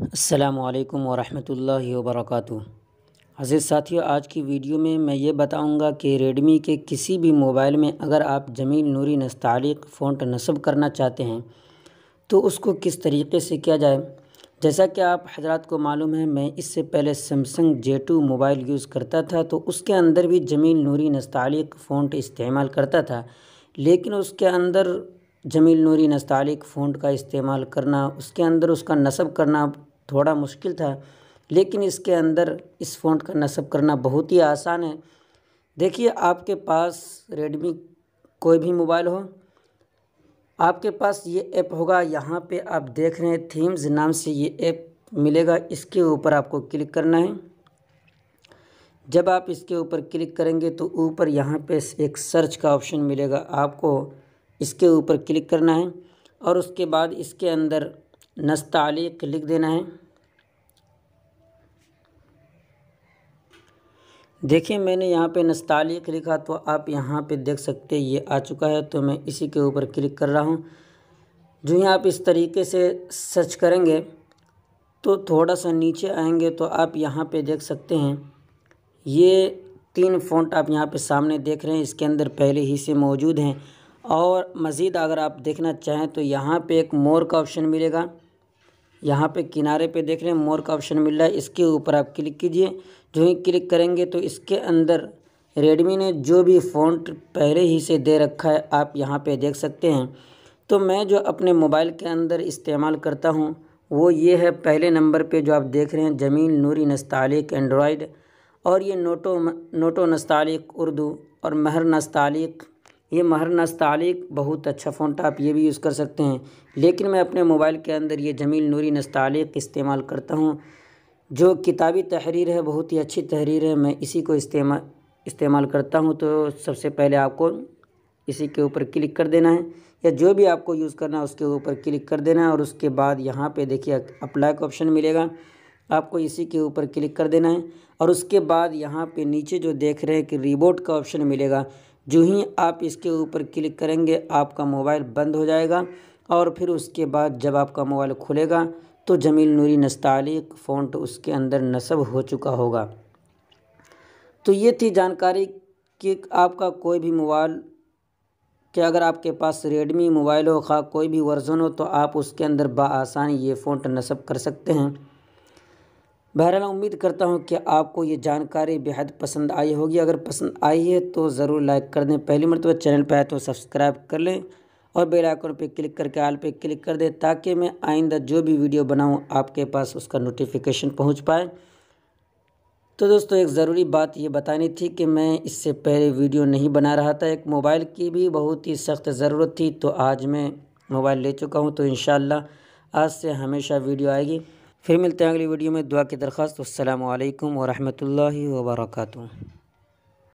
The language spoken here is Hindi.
असलकम वरहमल वबरक अज़ीज़ साथियों आज की वीडियो में मैं ये बताऊंगा कि रेडमी के किसी भी मोबाइल में अगर आप जमील नूरी नस्तालिक फ़ॉन्ट नस्ब करना चाहते हैं तो उसको किस तरीके से किया जाए जैसा कि आप हजरात को मालूम है मैं इससे पहले Samsung J two mobile use करता था तो उसके अंदर भी जमील नूरी नस्तालिक फ़ॉन्ट इस्तेमाल करता था लेकिन उसके अंदर जमील नूरी नस्तालिक फ़ोन का इस्तेमाल करना उसके अंदर उसका नसब करना थोड़ा मुश्किल था लेकिन इसके अंदर इस फ़ोन का नसब करना बहुत ही आसान है देखिए आपके पास रेडमी कोई भी मोबाइल हो आपके पास ये ऐप होगा यहाँ पे आप देख रहे हैं थीम्स नाम से ये ऐप मिलेगा इसके ऊपर आपको क्लिक करना है जब आप इसके ऊपर क्लिक करेंगे तो ऊपर यहाँ पे एक सर्च का ऑप्शन मिलेगा आपको इसके ऊपर क्लिक करना है और उसके बाद इसके अंदर नस्तालिक लिख देना है देखिए मैंने यहाँ पे नस्तालिक लिखा तो आप यहाँ पे देख सकते ये आ चुका है तो मैं इसी के ऊपर क्लिक कर रहा हूँ जो यहाँ आप इस तरीके से सर्च करेंगे तो थोड़ा सा नीचे आएंगे तो आप यहाँ पे देख सकते हैं ये तीन फ़ॉन्ट आप यहाँ पे सामने देख रहे हैं इसके अंदर पहले ही से मौजूद हैं और मज़ीद अगर आप देखना चाहें तो यहाँ पे एक मोर का ऑप्शन मिलेगा यहाँ पे किनारे पे देख रहे हैं मोर का ऑप्शन मिल रहा है इसके ऊपर आप क्लिक कीजिए जो ही क्लिक करेंगे तो इसके अंदर रेडमी ने जो भी फ़ॉन्ट पहले ही से दे रखा है आप यहाँ पे देख सकते हैं तो मैं जो अपने मोबाइल के अंदर इस्तेमाल करता हूँ वो ये है पहले नंबर पे जो आप देख रहे हैं जमील नूरी नस्तालिक एंड्रॉयड और ये नोटो नोटो नस्तालिक उर्दू और महर नस्तालिक ये महर नस्तालिक बहुत अच्छा फ़ोन था आप ये भी यूज़ कर सकते हैं लेकिन मैं अपने मोबाइल के अंदर ये जमील नूरी नस्तालिक इस्तेमाल करता हूँ जो किताबी तहरीर है बहुत ही अच्छी तहरीर है मैं इसी को इस्तेमाल इस्तेमाल करता हूँ तो सबसे पहले आपको इसी के ऊपर क्लिक कर देना है या जो भी आपको यूज़ करना है उसके ऊपर क्लिक कर देना है और उसके बाद यहाँ पे देखिए अप्लाई का ऑप्शन मिलेगा आपको इसी के ऊपर क्लिक कर देना है और उसके बाद यहाँ पे नीचे जो देख रहे हैं कि रिबोट का ऑप्शन मिलेगा जो ही आप इसके ऊपर क्लिक करेंगे आपका मोबाइल बंद हो जाएगा और फिर उसके बाद जब आपका मोबाइल खुलेगा तो जमील नूरी नस्तालिक फ़ॉन्ट उसके अंदर नस्ब हो चुका होगा तो ये थी जानकारी कि आपका कोई भी मोबाइल कि अगर आपके पास रेडमी मोबाइल हो खा कोई भी वर्ज़न हो तो आप उसके अंदर बआसानी ये फोन नस्ब कर सकते हैं बहरहाल उम्मीद करता हूँ कि आपको ये जानकारी बेहद पसंद आई होगी अगर पसंद आई है तो ज़रूर लाइक कर दें पहली मरतबा चैनल पर आए तो सब्सक्राइब कर लें और बेल आइकन पर क्लिक करके आल पे क्लिक कर दें ताकि मैं आइंदा जो भी वीडियो बनाऊँ आपके पास उसका नोटिफिकेशन पहुँच पाए तो दोस्तों एक ज़रूरी बात ये बतानी थी कि मैं इससे पहले वीडियो नहीं बना रहा था एक मोबाइल की भी बहुत ही सख्त ज़रूरत थी तो आज मैं मोबाइल ले चुका हूँ तो इन आज से हमेशा वीडियो आएगी फिर मिलते हैं अगली वीडियो में दुआ की दरख्वास्त अल्लाम वरहमल वर्का